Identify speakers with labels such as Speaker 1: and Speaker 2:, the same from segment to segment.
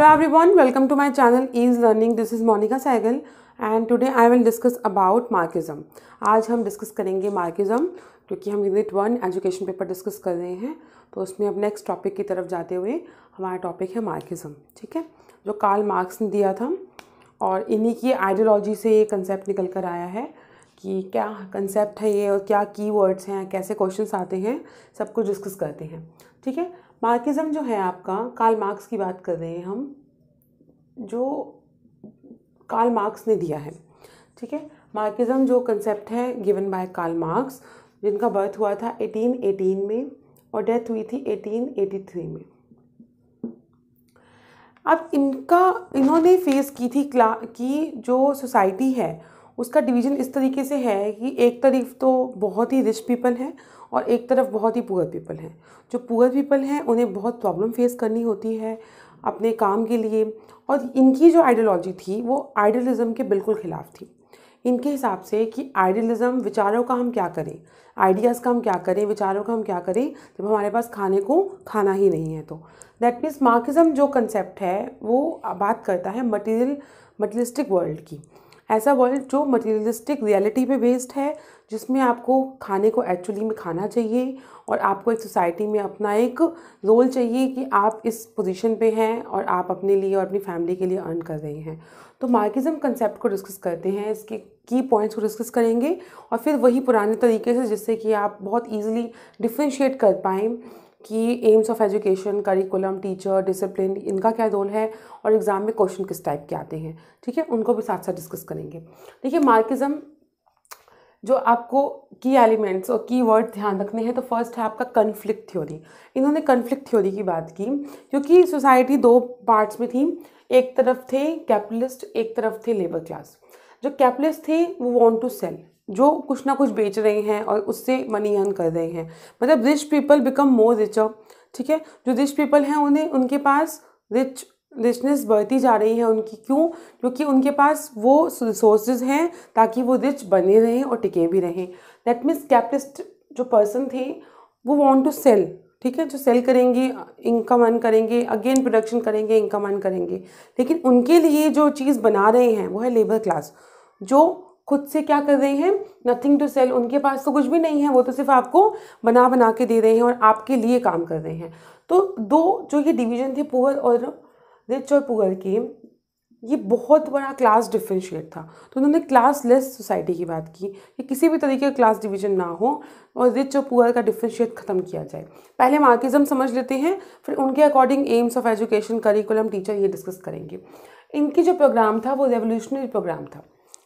Speaker 1: every everyone welcome to my channel is learning this is Monika Saigal and today I will discuss about Marxism आज हम discuss करेंगे Marxism क्योंकि हम unit one education paper discuss कर रहे हैं तो उसमें अब नेक्स्ट टॉपिक की तरफ जाते हुए हमारा टॉपिक है मार्किज़म ठीक है जो कार्ल मार्क्स ने दिया था और इन्हीं की आइडियोलॉजी से ये कंसेप्ट निकल कर आया है कि क्या कंसेप्ट है ये और क्या वर्ड्स हैं कैसे क्वेश्चन आते हैं सब कुछ डिस्कस करते हैं ठीक है मार्किज़म जो है आपका कार्ल मार्क्स की बात कर रहे हैं हम जो कार्ल मार्क्स ने दिया है ठीक है मार्किज़म जो कंसेप्ट है गिवन बाय कार्ल मार्क्स जिनका बर्थ हुआ था 1818 में और डेथ हुई थी 1883 में अब इनका इन्होंने फेस की थी क्ला की जो सोसाइटी है उसका डिवीज़न इस तरीके से है कि एक तरफ तो बहुत ही रिच पीपल हैं और एक तरफ बहुत ही पुअर पीपल हैं जो पुअर पीपल हैं उन्हें बहुत प्रॉब्लम फेस करनी होती है अपने काम के लिए और इनकी जो आइडियोलॉजी थी वो आइडियलिज़म के बिल्कुल ख़िलाफ़ थी इनके हिसाब से कि आइडियलिज़म विचारों का हम क्या करें आइडियाज़ का हम क्या करें विचारों का हम क्या करें जब हमारे पास खाने को खाना ही नहीं है तो दैट मीन्स मार्किज़म जो कंसेप्ट है वो बात करता है मटेरियल मटेरियलिस्टिक वर्ल्ड की ऐसा वर्ल्ड जो मटेरियलिस्टिक रियलिटी पे बेस्ड है जिसमें आपको खाने को एक्चुअली में खाना चाहिए और आपको एक सोसाइटी में अपना एक रोल चाहिए कि आप इस पोजीशन पे हैं और आप अपने लिए और अपनी फैमिली के लिए अर्न कर रहे हैं तो मार्किज़म कंसेप्ट को डिस्कस करते हैं इसके की पॉइंट्स को डिस्कस करेंगे और फिर वही पुराने तरीके से जिससे कि आप बहुत ईजिली डिफ्रेंशिएट कर पाएँ कि aims of education curriculum teacher discipline इनका क्या रोल है और एग्ज़ाम में क्वेश्चन किस टाइप के आते हैं ठीक है उनको भी साथ साथ डिस्कस करेंगे देखिए मार्किज़म जो आपको की एलिमेंट्स और की वर्ड ध्यान रखने हैं तो फर्स्ट है आपका कन्फ्लिक्ट थ्योरी इन्होंने कन्फ्लिक्ट थ्योरी की बात की क्योंकि सोसाइटी दो पार्ट्स में थी एक तरफ थे कैपिटलिस्ट एक तरफ थे लेबर क्लास जो कैपिटलिस्ट थे वो वॉन्ट टू सेल जो कुछ ना कुछ बेच रहे हैं और उससे मनी अर्न कर रहे हैं मतलब rich people become more richer ठीक है जो रिच पीपल हैं उन्हें उनके पास रिच रिचनेस बढ़ती जा रही है उनकी क्यों क्योंकि उनके पास वो रिसोर्सेज हैं ताकि वो रिच बने रहें और टिके भी रहें दैट मीन्स कैपिटलिस्ट जो पर्सन थे वो वांट टू सेल ठीक है जो सेल करेंगे इनकम अर्न करेंगे अगेन प्रोडक्शन करेंगे इनकम अर्न करेंगे लेकिन उनके लिए जो चीज़ बना रहे हैं वो है लेबर क्लास जो खुद से क्या कर रहे हैं नथिंग टू सेल उनके पास तो कुछ भी नहीं है वो तो सिर्फ आपको बना बना के दे रहे हैं और आपके लिए काम कर रहे हैं तो दो जो ये डिवीजन थे पुअर और रिच और पुअर के ये बहुत बड़ा क्लास डिफ्रेंशिएट था तो उन्होंने क्लास लेस सोसाइटी की बात की कि किसी भी तरीके का क्लास डिवीजन ना हो और रिच और पुअर का डिफ्रेंशिएट ख़त्म किया जाए पहले मार्किज़म समझ लेते हैं फिर उनके according aims of education curriculum teacher ये डिस्कस करेंगे इनकी जो प्रोग्राम था वो रेवोल्यूशनरी प्रोग्राम था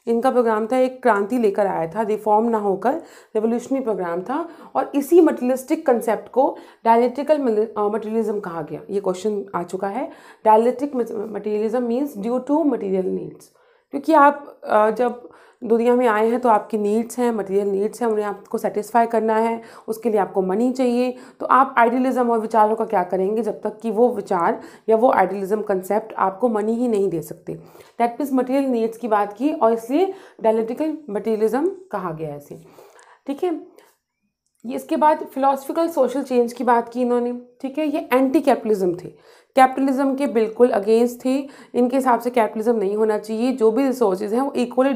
Speaker 1: इनका प्रोग्राम था एक क्रांति लेकर आया था रिफॉर्म ना होकर रेवोल्यूशनरी प्रोग्राम था और इसी मटेरियलिस्टिक कंसेप्ट को डायलेटिकल मटेरियलिज्म कहा गया ये क्वेश्चन आ चुका है dialectic materialism means due to material needs क्योंकि आप जब दुनिया में आए हैं तो आपकी नीड्स हैं मटेरियल नीड्स हैं उन्हें आपको सेटिस्फाई करना है उसके लिए आपको मनी चाहिए तो आप आइडियलिज्म और विचारों का क्या करेंगे जब तक कि वो विचार या वो आइडियलिज्म कंसेप्ट आपको मनी ही नहीं दे सकते दैट मीन्स मटेरियल नीड्स की बात की और इसलिए डायलिटिकल मटेरियलिज्म कहा गया है इसे ठीक है ये इसके बाद फिलोसफिकल सोशल चेंज की बात की इन्होंने ठीक है ये एंटी कैपिटलिज्म थे कैपिटलिज्म के बिल्कुल अगेंस्ट थे इनके हिसाब से कैपिटलिज्म नहीं होना चाहिए जो भी रिसोर्सेज हैं वो इक्वली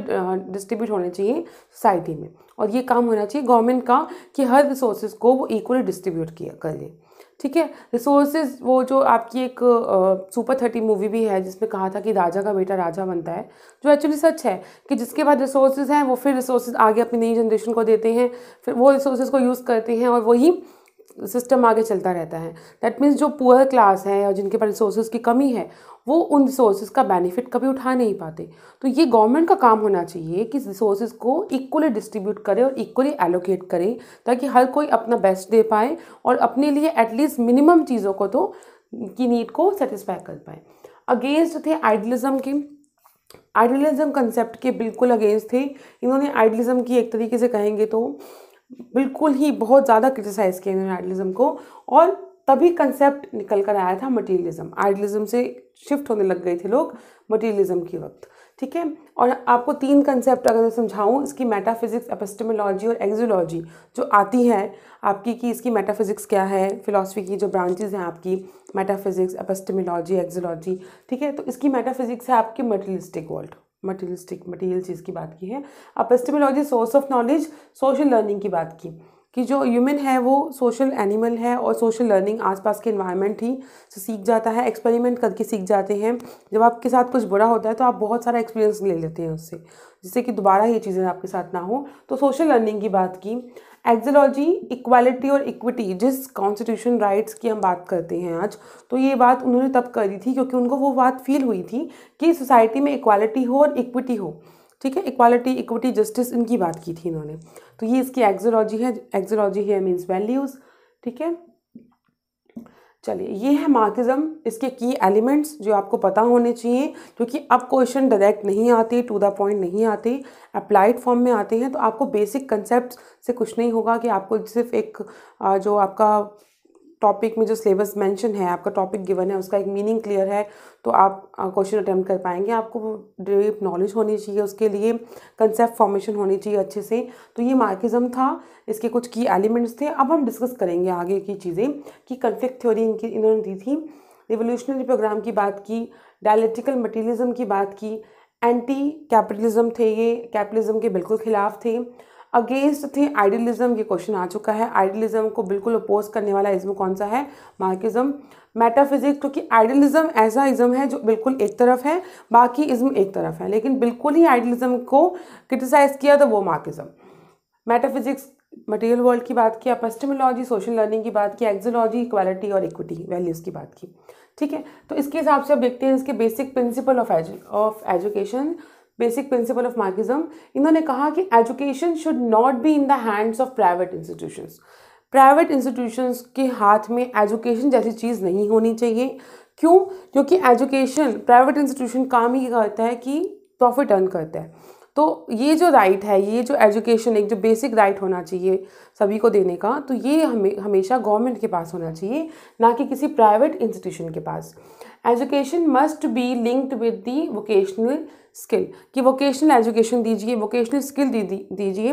Speaker 1: डिस्ट्रीब्यूट होने चाहिए सोसाइटी में और ये काम होना चाहिए गवर्नमेंट का कि हर रिसोर्सेज को वो इक्वली डिस्ट्रीब्यूट किया करे ठीक है रिसोर्सेज वो जो आपकी एक सुपर थर्टी मूवी भी है जिसमें कहा था कि राजा का बेटा राजा बनता है जो एक्चुअली सच है कि जिसके बाद रिसोर्सेज हैं वो फिर रिसोर्सेज आगे अपनी नई जनरेशन को देते हैं फिर वो रिसोर्सेज को यूज़ करते हैं और वही सिस्टम आगे चलता रहता है दैट मीन्स जो पुअर क्लास है और जिनके पास रिसोर्सेज की कमी है वो उन रिसोर्सेज का बेनिफिट कभी उठा नहीं पाते तो ये गवर्नमेंट का काम होना चाहिए कि रिसोर्सेज को इक्वली डिस्ट्रीब्यूट करें और इक्वली एलोकेट करें ताकि हर कोई अपना बेस्ट दे पाए और अपने लिए एटलीस्ट मिनिमम चीज़ों को तो की नीड को सेटिस्फाई कर पाए अगेंस्ट थे आइडलिज़म के आइडलिज़म कंसेप्ट के बिल्कुल अगेंस्ट थे इन्होंने आइडलिज़म की एक तरीके से कहेंगे तो बिल्कुल ही बहुत ज़्यादा क्रिटिसाइज किया इन्होंने आइडलिज्म को और तभी कंसेप्ट निकल कर आया था मटीरियलिज्म आइडलिज्म से शिफ्ट होने लग गए थे लोग मटीरियलिज्म के वक्त ठीक है और आपको तीन कंसेप्ट अगर मैं समझाऊँ इसकी मेटाफिज़िक्स एपिस्टमोलॉजी और एक्जोलॉजी जो आती है आपकी कि इसकी मेटाफिज़िक्स क्या है फिलासफी की जो ब्रांचेज हैं आपकी मेटाफिज़िक्स एपिस्टमोलॉजी एक्जोलॉजी ठीक है तो इसकी मेटाफिज़िक्स है आपकी मटीरियलिस्टिक वर्ल्ड मटेरियलिस्टिक मटीरियल चीज़ की बात की है epistemology source of knowledge social learning की बात की कि जो ह्यूमन है वो सोशल एनिमल है और सोशल लर्निंग आसपास के इन्वायरमेंट ही से सीख जाता है एक्सपेरिमेंट करके सीख जाते हैं जब आपके साथ कुछ बुरा होता है तो आप बहुत सारा एक्सपीरियंस ले लेते हैं उससे जिससे कि दोबारा ये चीज़ें आपके साथ ना हो तो सोशल लर्निंग की बात की एक्जोलॉजी इक्वालिटी और इक्विटी जिस कॉन्स्टिट्यूशन राइट्स की हम बात करते हैं आज तो ये बात उन्होंने तब करी थी क्योंकि उनको वो बात फील हुई थी कि सोसाइटी में इक्वालिटी हो और इक्विटी हो ठीक है इक्वालिटी इक्विटी जस्टिस इनकी बात की थी इन्होंने तो ये इसकी एक्जोलॉजी है एक्जोलॉजी है मीन्स वैल्यूज़ ठीक है चलिए ये है मार्किज़म इसके की एलिमेंट्स जो आपको पता होने चाहिए क्योंकि अब क्वेश्चन डायरेक्ट नहीं आते टू द पॉइंट नहीं आते अप्लाइड फॉर्म में आते हैं तो आपको बेसिक कंसेप्ट से कुछ नहीं होगा कि आपको सिर्फ एक जो आपका टॉपिक में जो सिलेबस मेंशन है आपका टॉपिक गिवन है उसका एक मीनिंग क्लियर है तो आप क्वेश्चन अटैम्प्ट कर पाएंगे आपको डीप नॉलेज होनी चाहिए उसके लिए कंसेप्ट फॉर्मेशन होनी चाहिए अच्छे से तो ये मार्किज़म था इसके कुछ की एलिमेंट्स थे अब हम डिस्कस करेंगे आगे की चीज़ें कि कन्फ्लिक्ट थ्योरी इनकी इन्होंने दी थी रिवोल्यूशनरी प्रोग्राम की बात की डायलिटिकल मटीरियलिज्म की बात की एंटी कैपिटलिज्म थे ये कैपिटलिज्म के बिल्कुल ख़िलाफ़ थे अगेंस्ट थे आइडियलिज्म ये क्वेश्चन आ चुका है आइडियलिज्म को बिल्कुल अपोज करने वाला इज्म कौन सा है मार्किज्म मेटाफिजिक्स क्योंकि आइडियलिज्म ऐसा इज्म है जो बिल्कुल एक तरफ है बाकी इज्म एक तरफ है लेकिन बिल्कुल ही आइडियलिज्म को क्रिटिसाइज किया तो वो मार्किज्म मेटाफिजिक्स मटेरियल वर्ल्ड की बात की अपस्टमोलॉजी सोशल लर्निंग की बात की एक्जोलॉजी इक्वालिटी और इक्विटी वैल्यूज़ की बात की ठीक है तो इसके हिसाब से अब देखते हैं इसके basic principle of of education basic principle of Marxism इन्होंने कहा कि education should not be in the hands of private institutions private institutions के हाथ में एजुकेशन जैसी चीज़ नहीं होनी चाहिए क्यों क्योंकि एजुकेशन प्राइवेट इंस्टीट्यूशन काम ही करता है कि प्रॉफिट अर्न करता है तो ये जो राइट है ये जो एजुकेशन एक जो बेसिक राइट होना चाहिए सभी को देने का तो ये हमें हमेशा गवर्नमेंट के पास होना चाहिए ना कि किसी प्राइवेट इंस्टीट्यूशन के पास education must be linked with the vocational skill कि वोकेशनल एजुकेशन दीजिए वोकेशनल स्किल दीजिए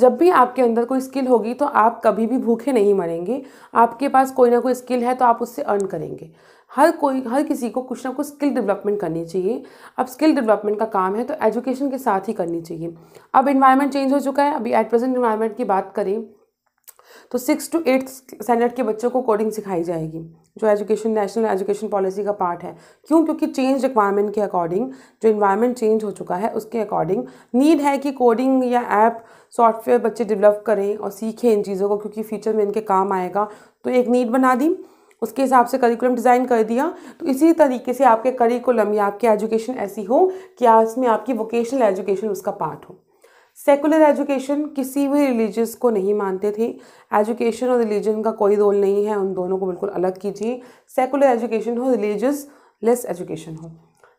Speaker 1: जब भी आपके अंदर कोई स्किल होगी तो आप कभी भी भूखे नहीं मरेंगे आपके पास कोई ना कोई स्किल है तो आप उससे अर्न करेंगे हर कोई हर किसी को कुछ ना कुछ स्किल डेवलपमेंट करनी चाहिए अब स्किल डेवलपमेंट का काम है तो एजुकेशन के साथ ही करनी चाहिए अब इन्वायरमेंट चेंज हो चुका है अभी एट प्रेजेंट इन्वायरमेंट की बात करें तो सिक्स टू एट्थ स्टैंडर्ड के बच्चों को कोडिंग सिखाई जाएगी जो एजुकेशन नेशनल एजुकेशन पॉलिसी का पार्ट है क्यों क्योंकि चेंज रिक्वायरमेंट के अकॉर्डिंग जो इन्वायरमेंट चेंज हो चुका है उसके अकॉर्डिंग नीड है कि कोडिंग या ऐप सॉफ्टवेयर बच्चे डेवलप करें और सीखें इन चीज़ों को क्योंकि फ्यूचर में इनके काम आएगा तो एक नीड बना दी उसके हिसाब से करिकुलम डिज़ाइन कर दिया तो इसी तरीके से आपके करिकुलम या आपकी एजुकेशन ऐसी हो कि उसमें आपकी वोकेशनल एजुकेशन उसका पार्ट हो सेकुलर एजुकेशन किसी भी रिलीजस को नहीं मानते थे एजुकेशन और रिलीजन का कोई रोल नहीं है उन दोनों को बिल्कुल अलग कीजिए सेकुलर एजुकेशन हो रिलीजस लेस एजुकेशन हो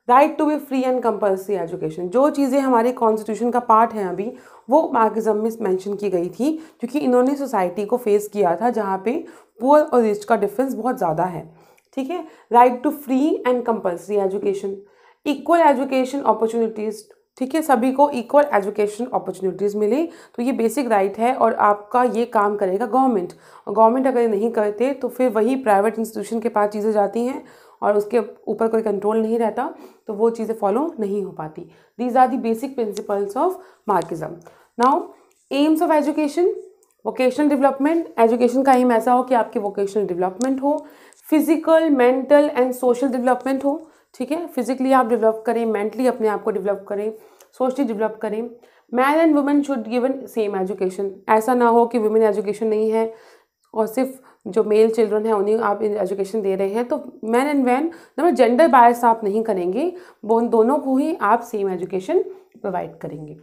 Speaker 1: right to be free and compulsory education जो चीज़ें हमारे कॉन्स्टिट्यूशन का पार्ट हैं अभी वो मार्क्सिज्म में मैंशन की गई थी क्योंकि इन्होंने सोसाइटी को फेस किया था जहाँ पे पुअर और रिच का डिफरेंस बहुत ज़्यादा है ठीक है right to free and compulsory education equal education opportunities ठीक है सभी को इक्वल एजुकेशन अपॉर्चुनिटीज़ मिले तो ये बेसिक राइट है और आपका ये काम करेगा गवर्नमेंट और गवर्नमेंट अगर नहीं करते तो फिर वही प्राइवेट इंस्टीट्यूशन के पास चीज़ें जाती हैं और उसके ऊपर कोई कंट्रोल नहीं रहता तो वो चीज़ें फॉलो नहीं हो पाती these are the basic principles of Marxism now aims of education vocational development education का एम ऐसा हो कि आपकी वोकेशनल डेवलपमेंट हो physical mental and social development हो ठीक है फिजिकली आप डेवलप करें मेंटली अपने आप को डेवलप करें सोशली डेवलप करें man and women should given same education ऐसा ना हो कि वुमेन एजुकेशन नहीं है और सिर्फ जो मेल चिल्ड्रन हैं उन्हें आप एजुकेशन दे रहे हैं तो मैन एंड वैन मतलब जेंडर बायस आप नहीं करेंगे वो दोनों को ही आप सेम एजुकेशन प्रोवाइड करेंगे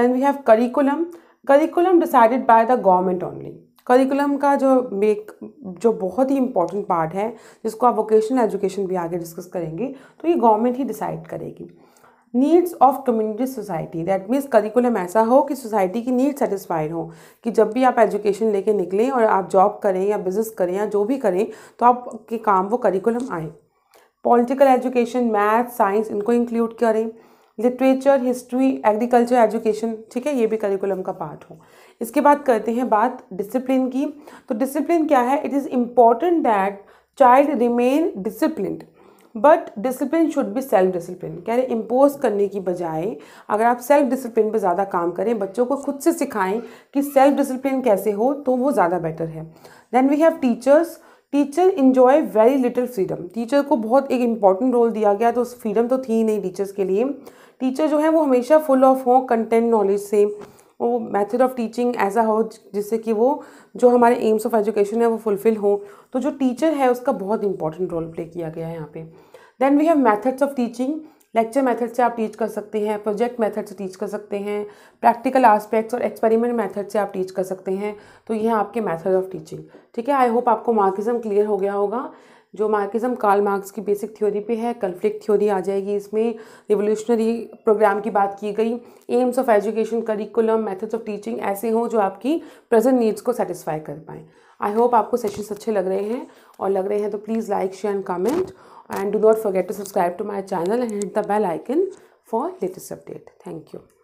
Speaker 1: then we have curriculum curriculum decided by the government only curriculum का जो मेक जो बहुत ही इंपॉर्टेंट पार्ट है जिसको आप वोकेशनल एजुकेशन भी आगे डिस्कस करेंगे तो ये गवर्नमेंट ही डिसाइड करेगी needs of community society that means curriculum ऐसा हो कि सोसाइटी की नीड सेटिस्फाइड हो कि जब भी आप एजुकेशन लेके निकलें और आप जॉब करें या बिजनेस करें या जो भी करें तो आपके काम वो करिकुलम आए पॉलिटिकल एजुकेशन मैथ साइंस इनको इंक्लूड करें लिटरेचर हिस्ट्री एग्रीकल्चर एजुकेशन ठीक है ये भी करिकुलम का पार्ट हो इसके बाद करते हैं बात डिसिप्लिन की तो डिसिप्लिन क्या है it is important that child remain discipline but discipline should be self discipline कह रहे इम्पोज करने की बजाय अगर आप सेल्फ डिसिप्लिन पर ज़्यादा काम करें बच्चों को खुद से सिखाएं कि सेल्फ डिसिप्लिन कैसे हो तो वो ज़्यादा बेटर है then we have teachers teacher enjoy very little freedom teacher को बहुत एक इम्पॉर्टेंट रोल दिया गया तो फ्रीडम तो थी ही नहीं टीचर्स के लिए टीचर जो है वो हमेशा फुल ऑफ हों कंटेंट नॉलेज से वो मेथड ऑफ टीचिंग ऐसा हो जिससे कि वो जो हमारे एम्स ऑफ एजुकेशन है वो फुलफ़िल हो तो जो टीचर है उसका बहुत इंपॉर्टेंट रोल प्ले किया गया है यहाँ पे then we have methods of teaching lecture method से आप टीच कर सकते हैं प्रोजेक्ट मेथड से टीच कर सकते हैं प्रैक्टिकल आस्पेक्ट्स और एक्सपेरिमेंट मेथड से आप टीच कर सकते हैं तो ये है आपके मेथड ऑफ टीचिंग ठीक है आई होप आपको मार्किज़म क्लियर हो गया होगा जो मार्किज़म कार्ल मार्क्स की बेसिक थ्योरी पे है कन्फ्लिक्ट थ्योरी आ जाएगी इसमें रिवोल्यूशनरी प्रोग्राम की बात की गई aims of education curriculum methods of teaching ऐसे हों जो आपकी प्रेजेंट नीड्स को सेटिस्फाई कर पाएँ आई होप आपको सेशन अच्छे लग रहे हैं और लग रहे हैं तो please like share and comment and do not forget to subscribe to my channel and hit the bell icon for latest update thank you